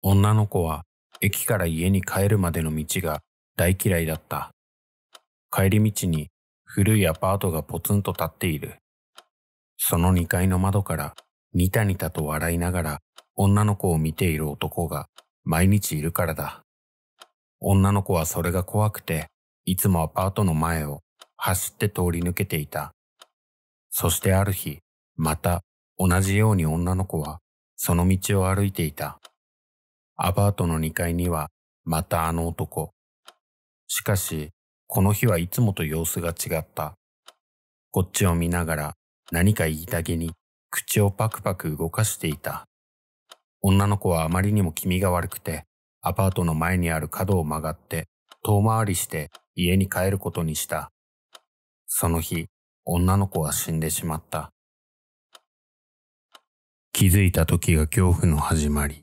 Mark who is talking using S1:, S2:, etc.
S1: 女の子は駅から家に帰るまでの道が大嫌いだった。帰り道に古いアパートがポツンと立っている。その2階の窓からニタニタと笑いながら女の子を見ている男が毎日いるからだ。女の子はそれが怖くて、いつもアパートの前を走って通り抜けていた。そしてある日、また同じように女の子はその道を歩いていた。アパートの2階にはまたあの男。しかし、この日はいつもと様子が違った。こっちを見ながら何か言いたげに口をパクパク動かしていた。女の子はあまりにも気味が悪くて、アパートの前にある角を曲がって遠回りして家に帰ることにした。その日、女の子は死んでしまった。
S2: 気づいた時が恐怖の始まり。